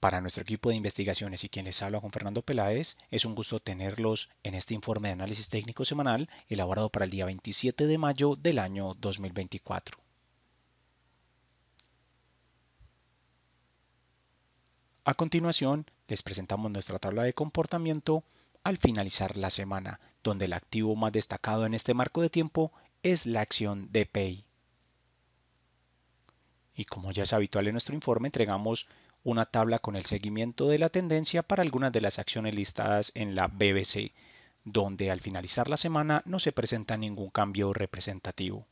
Para nuestro equipo de investigaciones y quien les habla Fernando Peláez, es un gusto tenerlos en este informe de análisis técnico semanal elaborado para el día 27 de mayo del año 2024. A continuación, les presentamos nuestra tabla de comportamiento al finalizar la semana, donde el activo más destacado en este marco de tiempo es la acción de PEI. Y como ya es habitual en nuestro informe, entregamos una tabla con el seguimiento de la tendencia para algunas de las acciones listadas en la BBC, donde al finalizar la semana no se presenta ningún cambio representativo.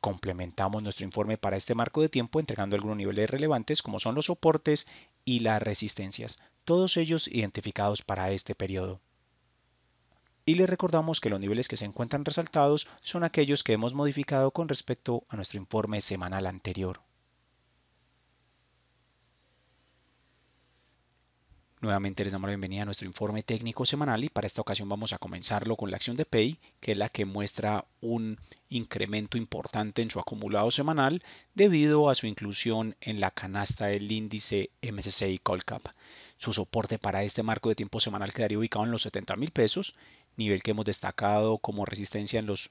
Complementamos nuestro informe para este marco de tiempo entregando algunos niveles relevantes como son los soportes y las resistencias, todos ellos identificados para este periodo. Y le recordamos que los niveles que se encuentran resaltados son aquellos que hemos modificado con respecto a nuestro informe semanal anterior. Nuevamente les damos la bienvenida a nuestro informe técnico semanal y para esta ocasión vamos a comenzarlo con la acción de PEI, que es la que muestra un incremento importante en su acumulado semanal debido a su inclusión en la canasta del índice MSCI Colcap. Su soporte para este marco de tiempo semanal quedaría ubicado en los 70 mil pesos, nivel que hemos destacado como resistencia en los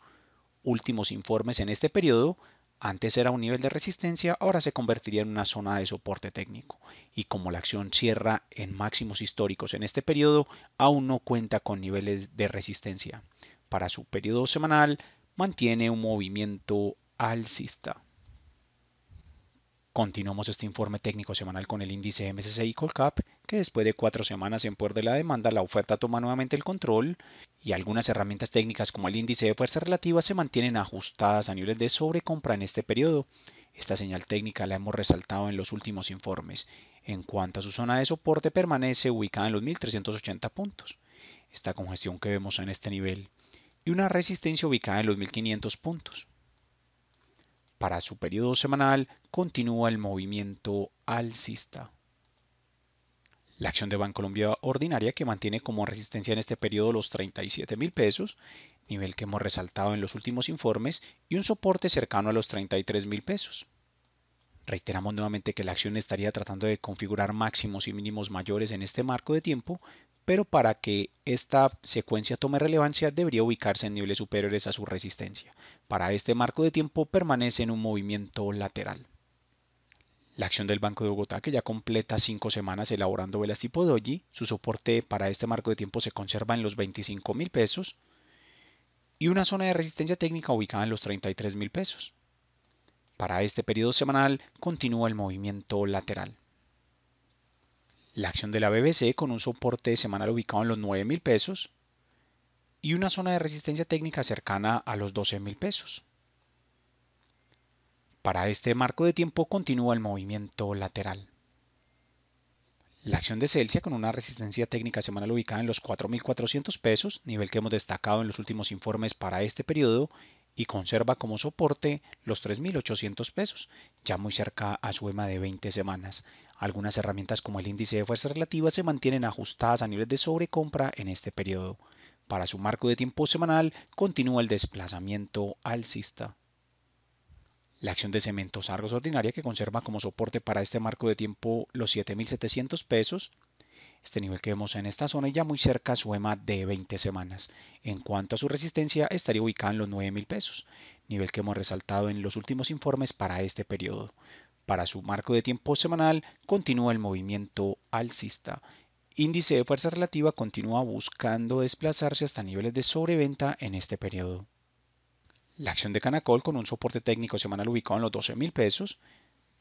últimos informes en este periodo, antes era un nivel de resistencia, ahora se convertiría en una zona de soporte técnico. Y como la acción cierra en máximos históricos en este periodo, aún no cuenta con niveles de resistencia. Para su periodo semanal, mantiene un movimiento alcista. Continuamos este informe técnico semanal con el índice MSCI Colcap, que después de cuatro semanas en poder de la demanda, la oferta toma nuevamente el control y algunas herramientas técnicas como el índice de fuerza relativa se mantienen ajustadas a niveles de sobrecompra en este periodo. Esta señal técnica la hemos resaltado en los últimos informes. En cuanto a su zona de soporte, permanece ubicada en los 1380 puntos. Esta congestión que vemos en este nivel y una resistencia ubicada en los 1500 puntos. Para su periodo semanal continúa el movimiento alcista. La acción de Bancolombia ordinaria que mantiene como resistencia en este periodo los 37 mil pesos, nivel que hemos resaltado en los últimos informes, y un soporte cercano a los 33 mil pesos. Reiteramos nuevamente que la acción estaría tratando de configurar máximos y mínimos mayores en este marco de tiempo, pero para que esta secuencia tome relevancia debería ubicarse en niveles superiores a su resistencia. Para este marco de tiempo permanece en un movimiento lateral. La acción del Banco de Bogotá, que ya completa cinco semanas elaborando velas tipo doji, su soporte para este marco de tiempo se conserva en los 25 mil pesos y una zona de resistencia técnica ubicada en los 33 mil pesos. Para este periodo semanal continúa el movimiento lateral. La acción de la BBC con un soporte semanal ubicado en los 9,000 pesos y una zona de resistencia técnica cercana a los 12,000 pesos. Para este marco de tiempo continúa el movimiento lateral. La acción de Celsius con una resistencia técnica semanal ubicada en los 4.400 pesos, nivel que hemos destacado en los últimos informes para este periodo, y conserva como soporte los 3.800 pesos, ya muy cerca a su EMA de 20 semanas. Algunas herramientas como el índice de fuerza relativa se mantienen ajustadas a niveles de sobrecompra en este periodo. Para su marco de tiempo semanal continúa el desplazamiento alcista. La acción de cementos Argos ordinaria que conserva como soporte para este marco de tiempo los 7.700 pesos, este nivel que vemos en esta zona ya muy cerca a su EMA de 20 semanas. En cuanto a su resistencia, estaría ubicada en los 9,000 mil pesos, nivel que hemos resaltado en los últimos informes para este periodo. Para su marco de tiempo semanal, continúa el movimiento alcista. Índice de fuerza relativa continúa buscando desplazarse hasta niveles de sobreventa en este periodo. La acción de Canacol con un soporte técnico semanal ubicado en los 12,000 mil pesos,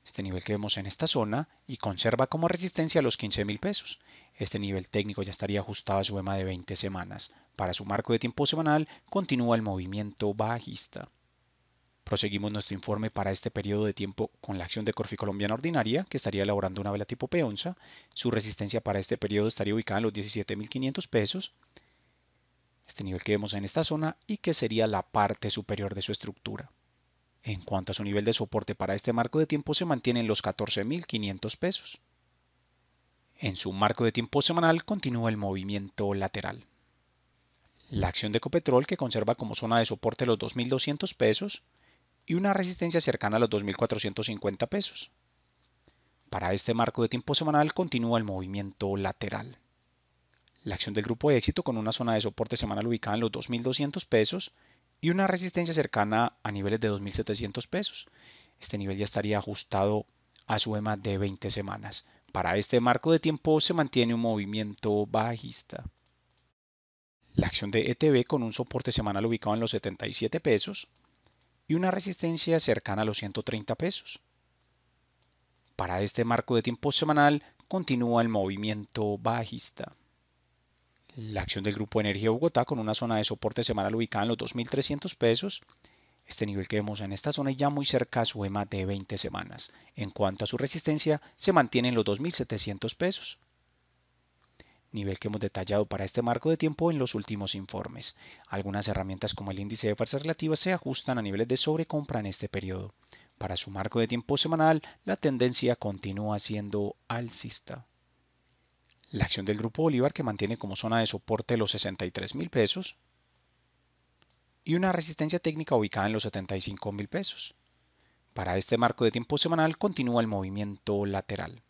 este nivel que vemos en esta zona, y conserva como resistencia los 15,000 pesos. Este nivel técnico ya estaría ajustado a su EMA de 20 semanas. Para su marco de tiempo semanal continúa el movimiento bajista. Proseguimos nuestro informe para este periodo de tiempo con la acción de Corfi Colombiana Ordinaria, que estaría elaborando una vela tipo p Su resistencia para este periodo estaría ubicada en los 17.500 pesos. Este nivel que vemos en esta zona y que sería la parte superior de su estructura. En cuanto a su nivel de soporte para este marco de tiempo se mantiene en los 14.500 pesos. En su marco de tiempo semanal continúa el movimiento lateral. La acción de Copetrol que conserva como zona de soporte los 2.200 pesos y una resistencia cercana a los 2.450 pesos. Para este marco de tiempo semanal continúa el movimiento lateral. La acción del grupo de éxito con una zona de soporte semanal ubicada en los 2.200 pesos y una resistencia cercana a niveles de 2.700 pesos. Este nivel ya estaría ajustado a su EMA de 20 semanas. Para este marco de tiempo se mantiene un movimiento bajista. La acción de ETB con un soporte semanal ubicado en los 77 pesos y una resistencia cercana a los 130 pesos. Para este marco de tiempo semanal continúa el movimiento bajista la acción del Grupo Energía Bogotá con una zona de soporte semanal ubicada en los 2.300 pesos. Este nivel que vemos en esta zona es ya muy cerca a su EMA de 20 semanas. En cuanto a su resistencia, se mantiene en los 2.700 pesos nivel que hemos detallado para este marco de tiempo en los últimos informes. Algunas herramientas como el índice de fuerza relativas se ajustan a niveles de sobrecompra en este periodo. Para su marco de tiempo semanal, la tendencia continúa siendo alcista la acción del Grupo Bolívar que mantiene como zona de soporte los 63 mil pesos y una resistencia técnica ubicada en los 75 mil pesos. Para este marco de tiempo semanal continúa el movimiento lateral.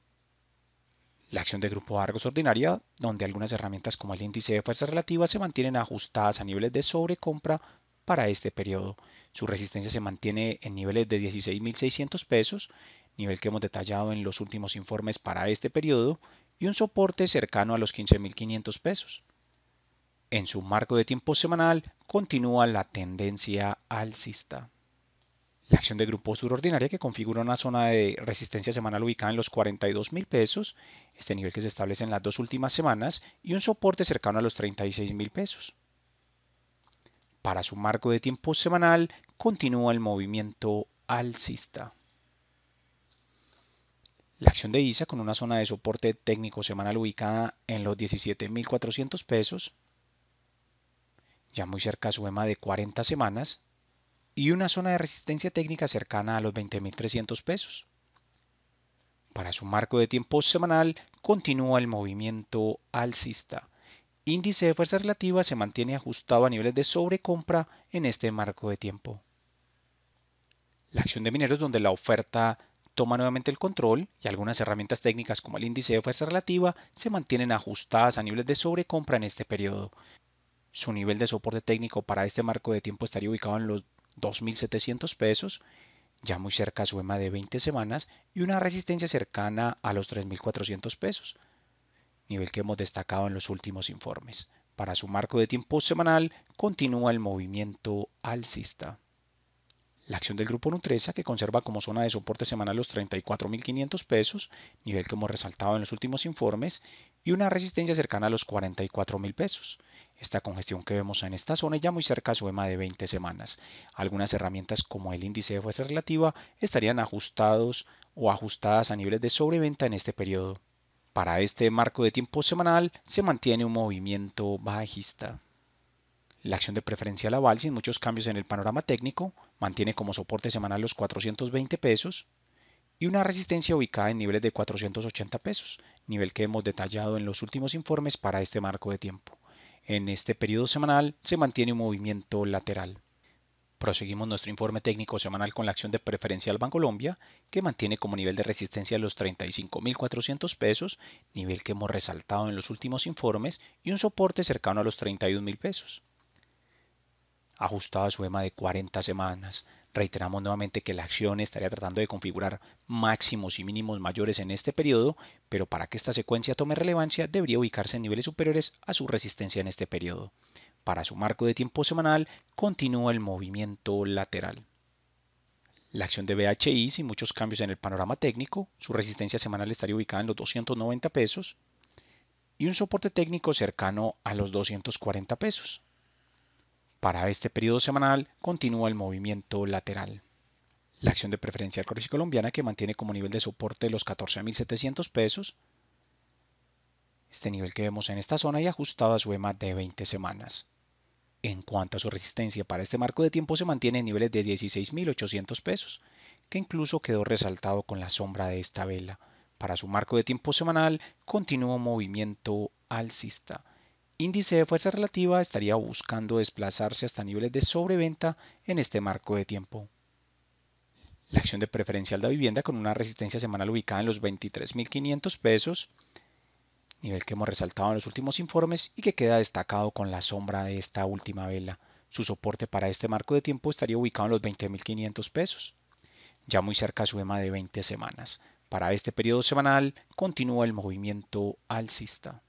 La acción del grupo Argos ordinaria, donde algunas herramientas como el índice de fuerza relativa se mantienen ajustadas a niveles de sobrecompra para este periodo. Su resistencia se mantiene en niveles de 16.600 pesos, nivel que hemos detallado en los últimos informes para este periodo, y un soporte cercano a los 15.500 pesos. En su marco de tiempo semanal continúa la tendencia alcista. La acción de grupo Ordinaria, que configura una zona de resistencia semanal ubicada en los 42,000 pesos, este nivel que se establece en las dos últimas semanas, y un soporte cercano a los 36,000 pesos. Para su marco de tiempo semanal continúa el movimiento alcista. La acción de ISA con una zona de soporte técnico semanal ubicada en los 17.400 pesos, ya muy cerca a su EMA de 40 semanas, y una zona de resistencia técnica cercana a los 20.300 pesos. Para su marco de tiempo semanal continúa el movimiento alcista. Índice de fuerza relativa se mantiene ajustado a niveles de sobrecompra en este marco de tiempo. La acción de mineros donde la oferta toma nuevamente el control y algunas herramientas técnicas como el índice de fuerza relativa se mantienen ajustadas a niveles de sobrecompra en este periodo. Su nivel de soporte técnico para este marco de tiempo estaría ubicado en los 2.700 pesos, ya muy cerca a su EMA de 20 semanas y una resistencia cercana a los 3.400 pesos, nivel que hemos destacado en los últimos informes. Para su marco de tiempo semanal continúa el movimiento alcista la acción del grupo Nutresa, que conserva como zona de soporte semanal los 34.500 pesos, nivel que hemos resaltado en los últimos informes, y una resistencia cercana a los 44.000 pesos. Esta congestión que vemos en esta zona ya muy cerca a su de 20 semanas. Algunas herramientas como el índice de fuerza relativa estarían ajustados o ajustadas a niveles de sobreventa en este periodo. Para este marco de tiempo semanal se mantiene un movimiento bajista. La acción de Preferencia aval sin muchos cambios en el panorama técnico mantiene como soporte semanal los 420 pesos y una resistencia ubicada en niveles de 480 pesos, nivel que hemos detallado en los últimos informes para este marco de tiempo. En este periodo semanal se mantiene un movimiento lateral. Proseguimos nuestro informe técnico semanal con la acción de preferencial Bancolombia, que mantiene como nivel de resistencia los 35.400 pesos, nivel que hemos resaltado en los últimos informes, y un soporte cercano a los 31.000 pesos ajustado a su EMA de 40 semanas. Reiteramos nuevamente que la acción estaría tratando de configurar máximos y mínimos mayores en este periodo, pero para que esta secuencia tome relevancia debería ubicarse en niveles superiores a su resistencia en este periodo. Para su marco de tiempo semanal continúa el movimiento lateral. La acción de BHI sin muchos cambios en el panorama técnico, su resistencia semanal estaría ubicada en los 290 pesos y un soporte técnico cercano a los 240 pesos. Para este periodo semanal continúa el movimiento lateral. La acción de preferencia corriente colombiana que mantiene como nivel de soporte los 14.700 pesos, este nivel que vemos en esta zona y ajustado a su EMA de 20 semanas. En cuanto a su resistencia para este marco de tiempo se mantiene en niveles de 16.800 pesos, que incluso quedó resaltado con la sombra de esta vela. Para su marco de tiempo semanal, continuó movimiento alcista índice de fuerza relativa estaría buscando desplazarse hasta niveles de sobreventa en este marco de tiempo. La acción de preferencial de vivienda con una resistencia semanal ubicada en los 23.500 pesos, nivel que hemos resaltado en los últimos informes y que queda destacado con la sombra de esta última vela. Su soporte para este marco de tiempo estaría ubicado en los 20.500 pesos, ya muy cerca a su EMA de 20 semanas. Para este periodo semanal continúa el movimiento alcista.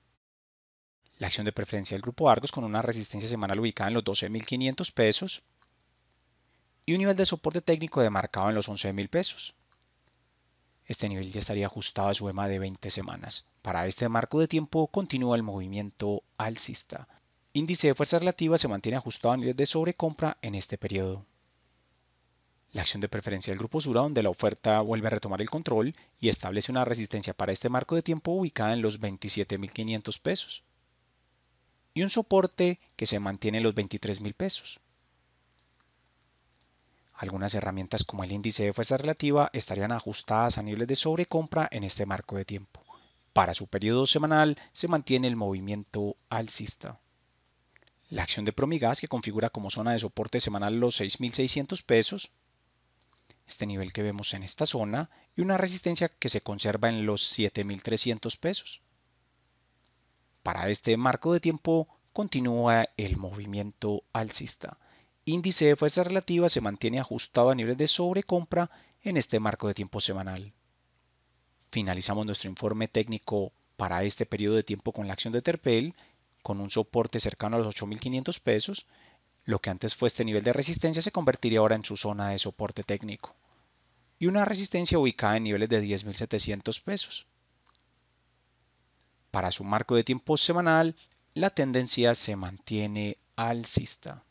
La acción de preferencia del grupo Argos con una resistencia semanal ubicada en los 12.500 pesos y un nivel de soporte técnico demarcado en los 11.000 pesos. Este nivel ya estaría ajustado a su EMA de 20 semanas. Para este marco de tiempo continúa el movimiento alcista. Índice de fuerza relativa se mantiene ajustado a niveles de sobrecompra en este periodo. La acción de preferencia del grupo Sura, donde la oferta vuelve a retomar el control y establece una resistencia para este marco de tiempo ubicada en los 27.500 pesos y un soporte que se mantiene en los 23 mil pesos. Algunas herramientas como el índice de fuerza relativa estarían ajustadas a niveles de sobrecompra en este marco de tiempo. Para su periodo semanal se mantiene el movimiento alcista. La acción de Promigas que configura como zona de soporte semanal los 6.600 pesos, este nivel que vemos en esta zona, y una resistencia que se conserva en los 7.300 pesos. Para este marco de tiempo continúa el movimiento alcista. Índice de fuerza relativa se mantiene ajustado a niveles de sobrecompra en este marco de tiempo semanal. Finalizamos nuestro informe técnico para este periodo de tiempo con la acción de Terpel, con un soporte cercano a los 8.500 pesos, lo que antes fue este nivel de resistencia se convertiría ahora en su zona de soporte técnico, y una resistencia ubicada en niveles de 10.700 pesos. Para su marco de tiempo semanal, la tendencia se mantiene alcista.